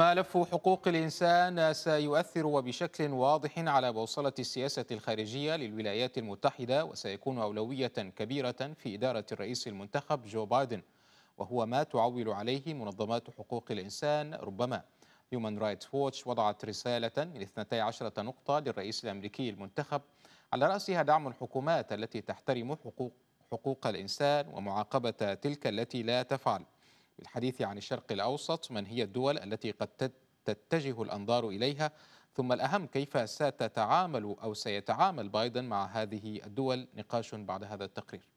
ملف حقوق الإنسان سيؤثر وبشكل واضح على بوصلة السياسة الخارجية للولايات المتحدة وسيكون أولوية كبيرة في إدارة الرئيس المنتخب جو بايدن وهو ما تعول عليه منظمات حقوق الإنسان ربما هيومان رايتس ووتش وضعت رسالة من 12 نقطة للرئيس الأمريكي المنتخب على رأسها دعم الحكومات التي تحترم حقوق حقوق الإنسان ومعاقبة تلك التي لا تفعل بالحديث عن الشرق الأوسط من هي الدول التي قد تتجه الأنظار إليها ثم الأهم كيف ستتعامل أو سيتعامل بايدن مع هذه الدول نقاش بعد هذا التقرير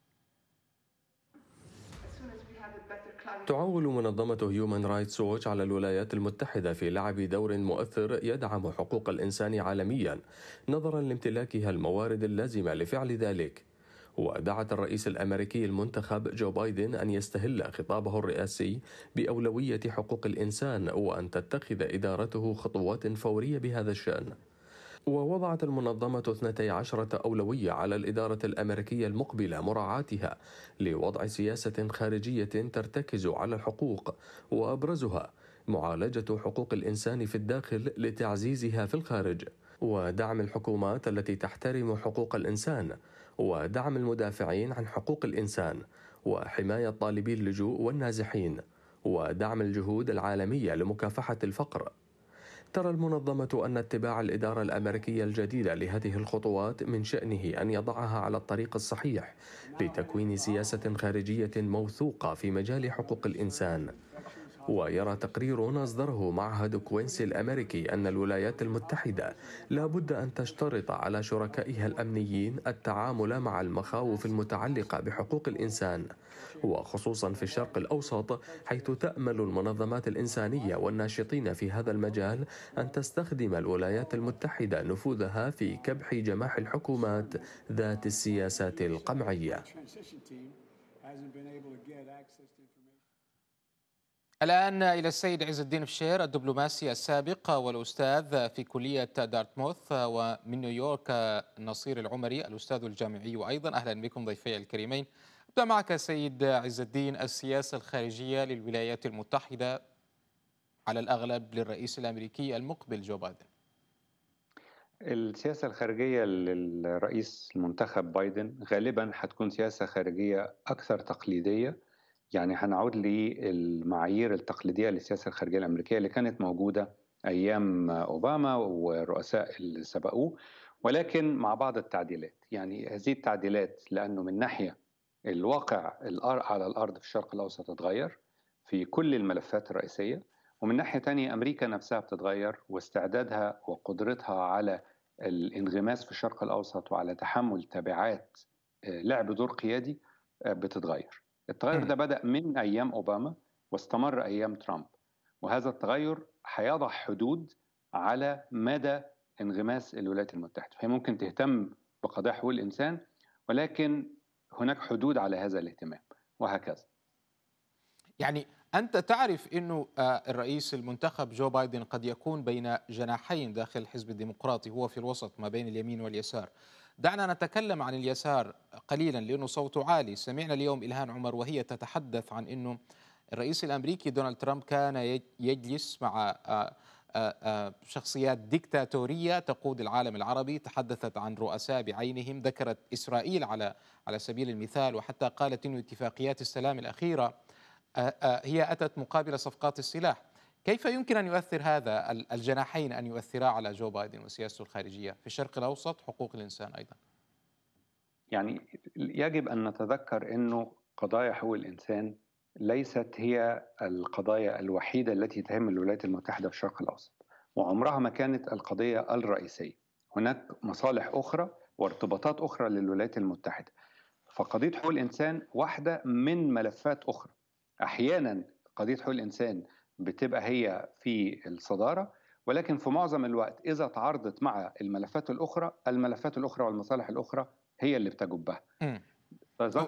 تعول منظمة هيومن رايتس ووتش على الولايات المتحدة في لعب دور مؤثر يدعم حقوق الإنسان عالميا نظرا لامتلاكها الموارد اللازمة لفعل ذلك ودعت الرئيس الامريكي المنتخب جو بايدن ان يستهل خطابه الرئاسي باولويه حقوق الانسان وان تتخذ ادارته خطوات فوريه بهذا الشان ووضعت المنظمة 12 أولوية على الإدارة الأمريكية المقبلة مراعاتها لوضع سياسة خارجية ترتكز على الحقوق وأبرزها معالجة حقوق الإنسان في الداخل لتعزيزها في الخارج ودعم الحكومات التي تحترم حقوق الإنسان ودعم المدافعين عن حقوق الإنسان وحماية طالبي اللجوء والنازحين ودعم الجهود العالمية لمكافحة الفقر ترى المنظمة أن اتباع الإدارة الأمريكية الجديدة لهذه الخطوات من شأنه أن يضعها على الطريق الصحيح لتكوين سياسة خارجية موثوقة في مجال حقوق الإنسان ويرى تقرير أصدره معهد كوينسي الأمريكي أن الولايات المتحدة لا بد أن تشترط على شركائها الأمنيين التعامل مع المخاوف المتعلقة بحقوق الإنسان وخصوصا في الشرق الأوسط حيث تأمل المنظمات الإنسانية والناشطين في هذا المجال أن تستخدم الولايات المتحدة نفوذها في كبح جماح الحكومات ذات السياسات القمعية. الآن إلى السيد عز الدين بشير الدبلوماسي السابق والأستاذ في كلية دارتموث ومن نيويورك نصير العمري الأستاذ الجامعي وأيضا أهلا بكم ضيفي الكريمين أبدأ معك سيد عز الدين السياسة الخارجية للولايات المتحدة على الأغلب للرئيس الأمريكي المقبل جو بايدن السياسة الخارجية للرئيس المنتخب بايدن غالبا حتكون سياسة خارجية أكثر تقليدية يعني هنعود للمعايير التقليديه للسياسه الخارجيه الامريكيه اللي كانت موجوده ايام اوباما والرؤساء اللي سبقوه ولكن مع بعض التعديلات يعني هذه التعديلات لانه من ناحيه الواقع على الارض في الشرق الاوسط اتغير في كل الملفات الرئيسيه ومن ناحيه تانية امريكا نفسها بتتغير واستعدادها وقدرتها على الانغماس في الشرق الاوسط وعلى تحمل تبعات آه، لعب دور قيادي آه، بتتغير التغير ده بدأ من أيام أوباما واستمر أيام ترامب وهذا التغير هيضع حدود على مدى انغماس الولايات المتحدة فهي ممكن تهتم بقضايا حقوق الإنسان ولكن هناك حدود على هذا الاهتمام وهكذا يعني أنت تعرف أنه آه، الرئيس المنتخب جو بايدن قد يكون بين جناحين داخل الحزب الديمقراطي هو في الوسط ما بين اليمين واليسار دعنا نتكلم عن اليسار قليلا لأنه صوته عالي سمعنا اليوم إلهان عمر وهي تتحدث عن أنه الرئيس الأمريكي دونالد ترامب كان يجلس مع شخصيات ديكتاتورية تقود العالم العربي تحدثت عن رؤساء بعينهم ذكرت إسرائيل على على سبيل المثال وحتى قالت أن اتفاقيات السلام الأخيرة هي أتت مقابل صفقات السلاح كيف يمكن أن يؤثر هذا الجناحين أن يؤثرا على جو بايدن وسياسته الخارجية في الشرق الأوسط حقوق الإنسان أيضا يعني يجب أن نتذكر أنه قضايا حقوق الإنسان ليست هي القضايا الوحيدة التي تهم الولايات المتحدة في الشرق الأوسط وعمرها ما كانت القضية الرئيسية هناك مصالح أخرى وارتباطات أخرى للولايات المتحدة فقضية حقوق الإنسان واحدة من ملفات أخرى أحيانا قضية حقوق الإنسان بتبقى هي في الصداره ولكن في معظم الوقت اذا تعارضت مع الملفات الاخرى الملفات الاخرى والمصالح الاخرى هي اللي بتجبها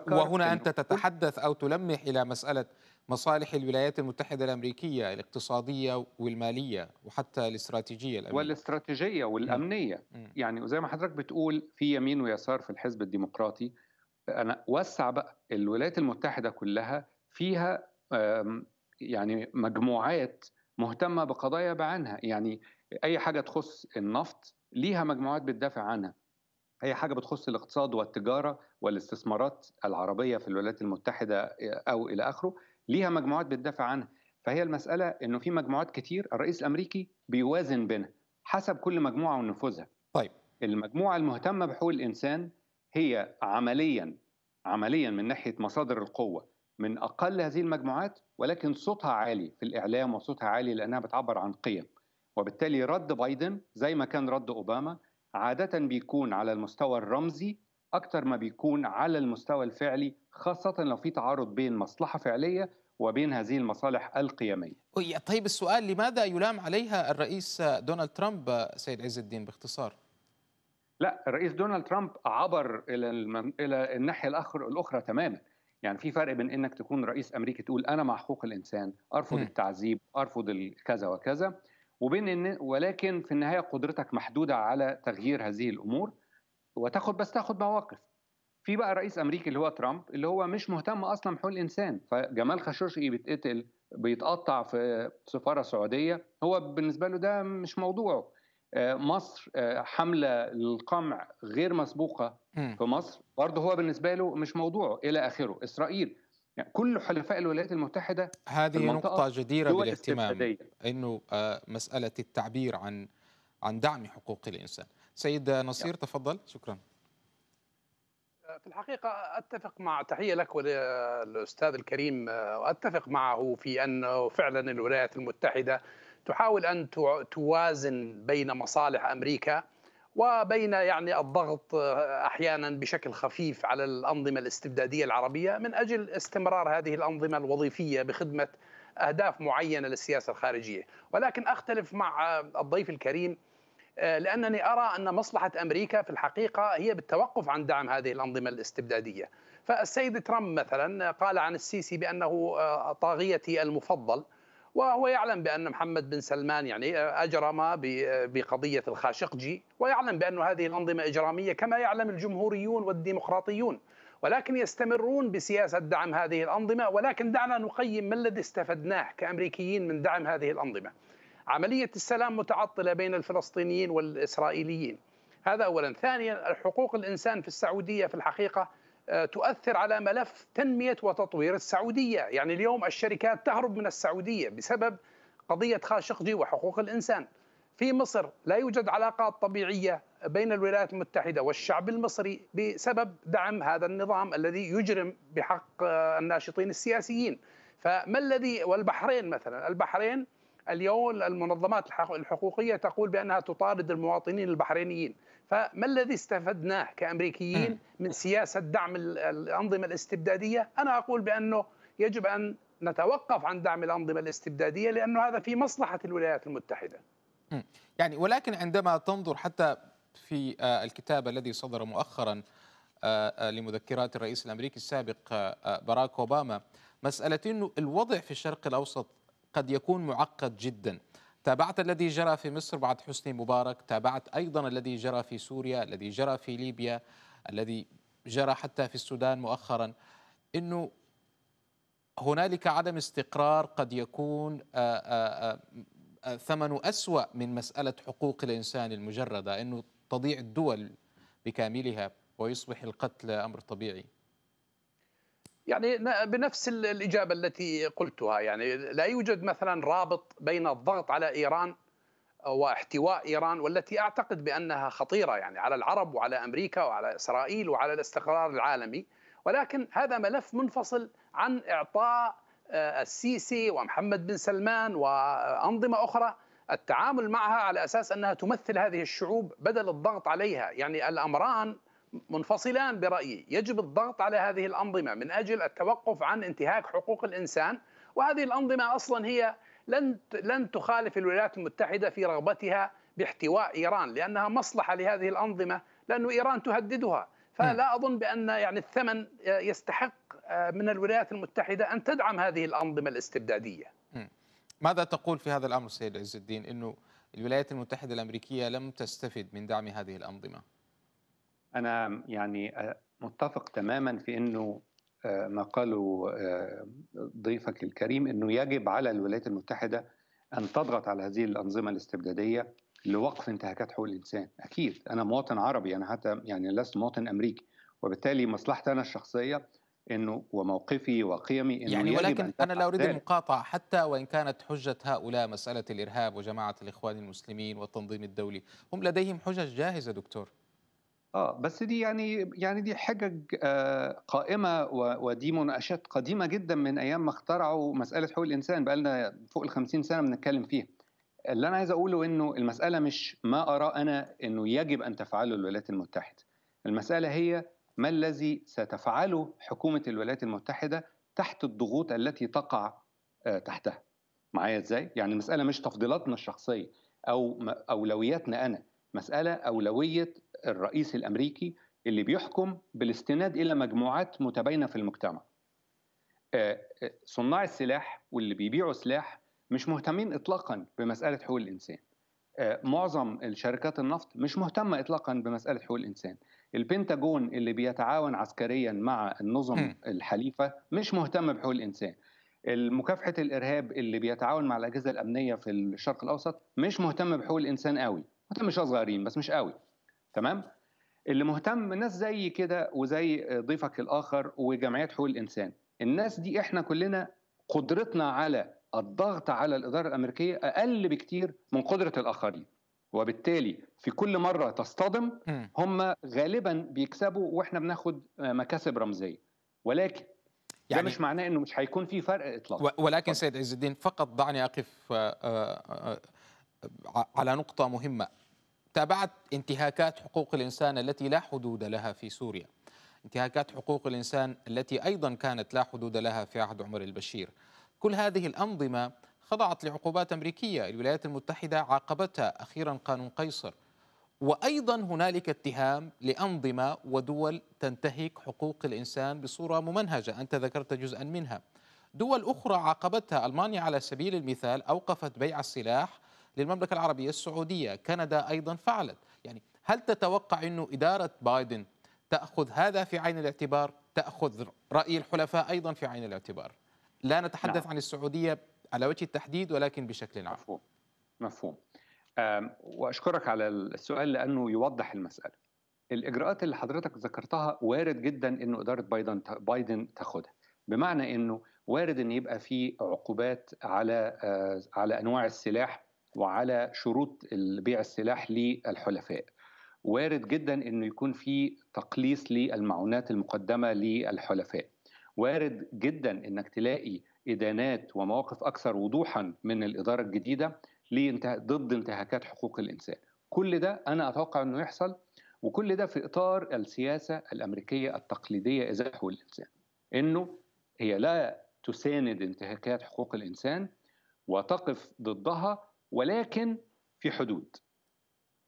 وهنا انت تتحدث او تلمح الى مساله مصالح الولايات المتحده الامريكيه الاقتصاديه والماليه وحتى الاستراتيجيه الأمنية. والاستراتيجيه والامنيه م. يعني زي ما حضرتك بتقول في يمين ويسار في الحزب الديمقراطي انا وسع بقى الولايات المتحده كلها فيها يعني مجموعات مهتمه بقضايا بعينها يعني اي حاجه تخص النفط ليها مجموعات بتدافع عنها اي حاجه بتخص الاقتصاد والتجاره والاستثمارات العربيه في الولايات المتحده آه، او الى اخره ليها مجموعات بتدافع عنها فهي المساله انه في مجموعات كتير الرئيس الامريكي بيوازن بينها حسب كل مجموعه ونفوذها طيب المجموعه المهتمه بحقوق الانسان هي عمليا عمليا من ناحيه مصادر القوه من اقل هذه المجموعات ولكن صوتها عالي في الاعلام وصوتها عالي لانها بتعبر عن قيم وبالتالي رد بايدن زي ما كان رد اوباما عاده بيكون على المستوى الرمزي اكتر ما بيكون على المستوى الفعلي خاصه لو في تعارض بين مصلحه فعليه وبين هذه المصالح القيميه. طيب السؤال لماذا يلام عليها الرئيس دونالد ترامب سيد عز الدين باختصار؟ لا الرئيس دونالد ترامب عبر الى الى الناحيه الاخرى تماما يعني في فرق بين انك تكون رئيس امريكي تقول انا مع حقوق الانسان ارفض م. التعذيب ارفض كذا وكذا وبين ان ولكن في النهايه قدرتك محدوده على تغيير هذه الامور وتاخد بس تاخد مواقف في بقى رئيس امريكي اللي هو ترامب اللي هو مش مهتم اصلا بحقوق الانسان فجمال خاشقجي بيتقتل بيتقطع في سفاره سعوديه هو بالنسبه له ده مش موضوعه آه، مصر آه، حمله للقمع غير مسبوقه في مصر برضه هو بالنسبه له مش موضوعه الى اخره اسرائيل يعني كل حلفاء الولايات المتحدة هذه نقطة جديرة بالاهتمام أنه آه، مسألة التعبير عن عن دعم حقوق الإنسان سيد نصير يعني. تفضل شكرا في الحقيقة أتفق مع تحية لك وللأستاذ الكريم وأتفق معه في أنه فعلا الولايات المتحدة تحاول ان توازن بين مصالح امريكا وبين يعني الضغط احيانا بشكل خفيف على الانظمه الاستبداديه العربيه من اجل استمرار هذه الانظمه الوظيفيه بخدمه اهداف معينه للسياسه الخارجيه، ولكن اختلف مع الضيف الكريم آه، لانني ارى ان مصلحه امريكا في الحقيقه هي بالتوقف عن دعم هذه الانظمه الاستبداديه، فالسيد ترامب مثلا قال عن السيسي بانه آه، طاغيتي المفضل وهو يعلم بأن محمد بن سلمان يعني أجرم بقضية الخاشقجي ويعلم بأن هذه الأنظمة إجرامية كما يعلم الجمهوريون والديمقراطيون ولكن يستمرون بسياسة دعم هذه الأنظمة ولكن دعنا نقيم ما الذي استفدناه كأمريكيين من دعم هذه الأنظمة عملية السلام متعطلة بين الفلسطينيين والإسرائيليين هذا أولا ثانيا حقوق الإنسان في السعودية في الحقيقة آه، تؤثر على ملف تنميه وتطوير السعوديه، يعني اليوم الشركات تهرب من السعوديه بسبب قضيه خاشقجي وحقوق الانسان. في مصر لا يوجد علاقات طبيعيه بين الولايات المتحده والشعب المصري بسبب دعم هذا النظام الذي يجرم بحق آه، الناشطين السياسيين. فما الذي والبحرين مثلا، البحرين اليوم المنظمات الحقوقية تقول بأنها تطارد المواطنين البحرينيين فما الذي استفدناه كأمريكيين من سياسة دعم الأنظمة الاستبدادية أنا أقول بأنه يجب أن نتوقف عن دعم الأنظمة الاستبدادية لأنه هذا في مصلحة الولايات المتحدة يعني ولكن عندما تنظر حتى في آه، الكتاب الذي صدر مؤخرا آه، آه، لمذكرات الرئيس الامريكي السابق باراك اوباما مساله انه الوضع في الشرق الاوسط قد يكون معقد جدا تابعت الذي جرى في مصر بعد حسني مبارك تابعت أيضا الذي جرى في سوريا الذي جرى في ليبيا الذي جرى حتى في السودان مؤخرا أنه هنالك عدم استقرار قد يكون آه، آه، آه، ثمنه أسوأ من مسألة حقوق الإنسان المجردة أنه تضيع الدول بكاملها ويصبح القتل أمر طبيعي يعني بنفس الإجابة التي قلتها يعني لا يوجد مثلا رابط بين الضغط على إيران واحتواء إيران والتي أعتقد بأنها خطيرة يعني على العرب وعلى أمريكا وعلى إسرائيل وعلى الاستقرار العالمي ولكن هذا ملف منفصل عن إعطاء آه، السيسي ومحمد بن سلمان وأنظمة أخرى التعامل معها على أساس أنها تمثل هذه الشعوب بدل الضغط عليها يعني الأمران منفصلان برايي يجب الضغط على هذه الانظمه من اجل التوقف عن انتهاك حقوق الانسان وهذه الانظمه اصلا هي لن لن تخالف الولايات المتحده في رغبتها باحتواء ايران لانها مصلحه لهذه الانظمه لأن ايران تهددها فلا اظن بان يعني الثمن يستحق آه، من الولايات المتحده ان تدعم هذه الانظمه الاستبداديه. ماذا تقول في هذا الامر سيد عز الدين انه الولايات المتحده الامريكيه لم تستفد من دعم هذه الانظمه؟ انا يعني آه، متفق تماما في انه آه، ما قاله آه، ضيفك الكريم انه يجب على الولايات المتحده ان تضغط على هذه الانظمه الاستبداديه لوقف انتهاكات حقوق الانسان اكيد انا مواطن عربي انا حتى يعني لست مواطن امريكي وبالتالي مصلحتي انا الشخصيه انه وموقفي وقيمي انه يعني ولكن انا لا اريد المقاطعه حتى وان كانت حجه هؤلاء مساله الارهاب وجماعه الاخوان المسلمين والتنظيم الدولي هم لديهم حجج جاهزه دكتور اه بس دي يعني يعني دي حجج آه قائمه ودي مناقشات قديمه جدا من ايام ما اخترعوا مساله حقوق الانسان بقى لنا فوق ال 50 سنه بنتكلم فيها. اللي انا عايز اقوله انه المساله مش ما ارى انا انه يجب ان تفعله الولايات المتحده. المساله هي ما الذي ستفعله حكومه الولايات المتحده تحت الضغوط التي تقع آه تحتها. معايا ازاي؟ يعني المساله مش تفضيلاتنا الشخصيه او اولوياتنا انا، مساله اولويه الرئيس الامريكي اللي بيحكم بالاستناد الى مجموعات متباينه في المجتمع. آه، آه، صناع السلاح واللي بيبيعوا سلاح مش مهتمين اطلاقا بمساله حقوق الانسان. آه، معظم الشركات النفط مش مهتمه اطلاقا بمساله حقوق الانسان. البنتاجون اللي بيتعاون عسكريا مع النظم الحليفه مش مهتم بحقوق الانسان. مكافحه الارهاب اللي بيتعاون مع الاجهزه الامنيه في الشرق الاوسط مش مهتم بحقوق الانسان قوي. مهتم شويه صغيرين بس مش قوي. تمام اللي مهتم ناس زي كده وزي ضيفك الاخر وجمعيات حقوق الانسان الناس دي احنا كلنا قدرتنا على الضغط على الاداره الامريكيه اقل بكتير من قدره الاخرين وبالتالي في كل مره تصطدم هم غالبا بيكسبوا واحنا بناخد مكاسب رمزيه ولكن يعني ده مش معناه انه مش هيكون في فرق اطلاقا ولكن سيد عز الدين فقط دعني اقف آه، آه، آه، على نقطه مهمه تابعت انتهاكات حقوق الإنسان التي لا حدود لها في سوريا انتهاكات حقوق الإنسان التي أيضا كانت لا حدود لها في عهد عمر البشير كل هذه الأنظمة خضعت لعقوبات أمريكية الولايات المتحدة عاقبتها أخيرا قانون قيصر وأيضا هنالك اتهام لأنظمة ودول تنتهك حقوق الإنسان بصورة ممنهجة أنت ذكرت جزءا منها دول أخرى عاقبتها ألمانيا على سبيل المثال أوقفت بيع السلاح للمملكة العربية السعودية كندا أيضا فعلت يعني هل تتوقع أن إدارة بايدن تأخذ هذا في عين الاعتبار تأخذ رأي الحلفاء أيضا في عين الاعتبار لا نتحدث نعم. عن السعودية على وجه التحديد ولكن بشكل عام مفهوم مفهوم وأشكرك على السؤال لأنه يوضح المسألة الإجراءات اللي حضرتك ذكرتها وارد جدا أنه إدارة بايدن بايدن تأخذها بمعنى أنه وارد أن يبقى في عقوبات على آه، على أنواع السلاح وعلى شروط بيع السلاح للحلفاء وارد جدا انه يكون في تقليص للمعونات المقدمه للحلفاء وارد جدا انك تلاقي ادانات ومواقف اكثر وضوحا من الاداره الجديده ضد انتهاكات حقوق الانسان كل ده انا اتوقع انه يحصل وكل ده في اطار السياسه الامريكيه التقليديه ازاء حقوق الانسان انه هي لا تساند انتهاكات حقوق الانسان وتقف ضدها ولكن في حدود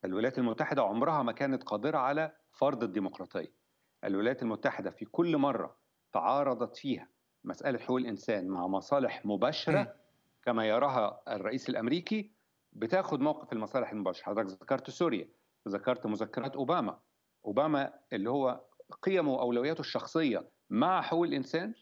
الولايات المتحدة عمرها ما كانت قادرة على فرض الديمقراطية الولايات المتحدة في كل مرة تعارضت فيها مسألة حقوق الإنسان مع مصالح مباشرة كما يراها الرئيس الأمريكي بتاخد موقف المصالح المباشرة حضرتك ذكرت سوريا ذكرت مذكرات أوباما أوباما اللي هو قيمه وأولوياته الشخصية مع حقوق الإنسان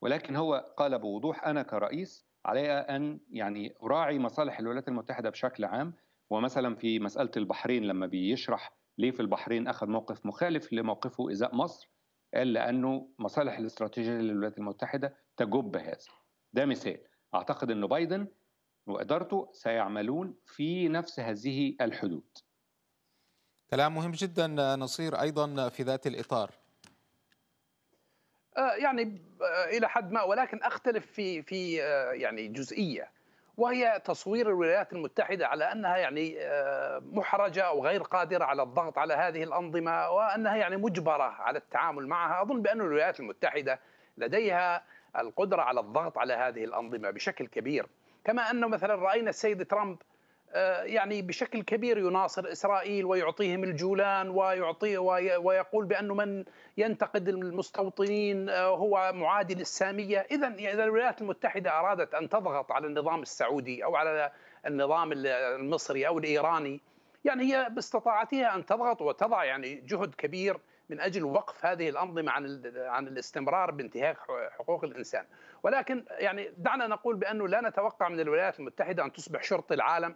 ولكن هو قال بوضوح أنا كرئيس علي ان يعني اراعي مصالح الولايات المتحده بشكل عام ومثلا في مساله البحرين لما بيشرح ليه في البحرين اخذ موقف مخالف لموقفه ازاء مصر قال لانه مصالح الاستراتيجيه للولايات المتحده تجب هذا ده مثال اعتقد انه بايدن وادارته سيعملون في نفس هذه الحدود كلام مهم جدا نصير ايضا في ذات الاطار آه، يعني آه، الى حد ما ولكن اختلف في في آه، يعني جزئيه وهي تصوير الولايات المتحده على انها يعني محرجه او غير قادره على الضغط على هذه الانظمه وانها يعني مجبره على التعامل معها، اظن بان الولايات المتحده لديها القدره على الضغط على هذه الانظمه بشكل كبير، كما انه مثلا راينا السيد ترامب آه، يعني بشكل كبير يناصر اسرائيل ويعطيهم الجولان ويعطي ويقول بانه من ينتقد المستوطنين آه، هو معادي للساميه، اذا يعني اذا الولايات المتحده ارادت ان تضغط على النظام السعودي او على النظام المصري او الايراني يعني هي باستطاعتها ان تضغط وتضع يعني جهد كبير من اجل وقف هذه الانظمه عن عن الاستمرار بانتهاك حقوق الانسان، ولكن يعني دعنا نقول بانه لا نتوقع من الولايات المتحده ان تصبح شرطي العالم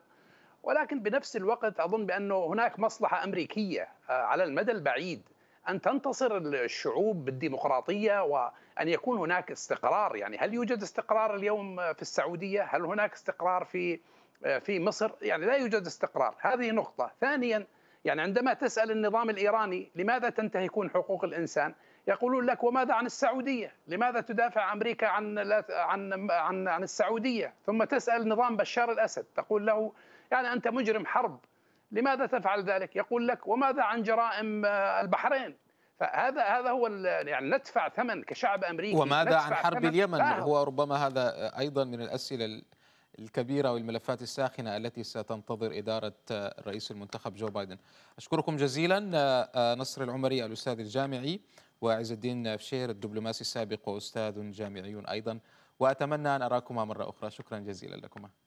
ولكن بنفس الوقت اظن بانه هناك مصلحه امريكيه آه، على المدى البعيد ان تنتصر الشعوب بالديمقراطيه وان يكون هناك استقرار يعني هل يوجد استقرار اليوم آه، في السعوديه هل هناك استقرار في آه، في مصر يعني لا يوجد استقرار هذه نقطه ثانيا يعني عندما تسال النظام الايراني لماذا تنتهكون حقوق الانسان يقولون لك وماذا عن السعوديه؟ لماذا تدافع امريكا عن عن عن عن السعوديه؟ ثم تسال نظام بشار الاسد تقول له يعني انت مجرم حرب لماذا تفعل ذلك؟ يقول لك وماذا عن جرائم آه، البحرين؟ فهذا هذا هو يعني ندفع ثمن كشعب امريكي وماذا عن حرب اليمن؟ هو ربما هذا ايضا من الاسئله الكبيرة والملفات الساخنة التي ستنتظر إدارة الرئيس آه، المنتخب جو بايدن أشكركم جزيلا آه، نصر العمري الأستاذ الجامعي وعز الدين بشير الدبلوماسي السابق وأستاذ جامعي أيضا وأتمنى أن أراكما مرة أخرى شكرا جزيلا لكما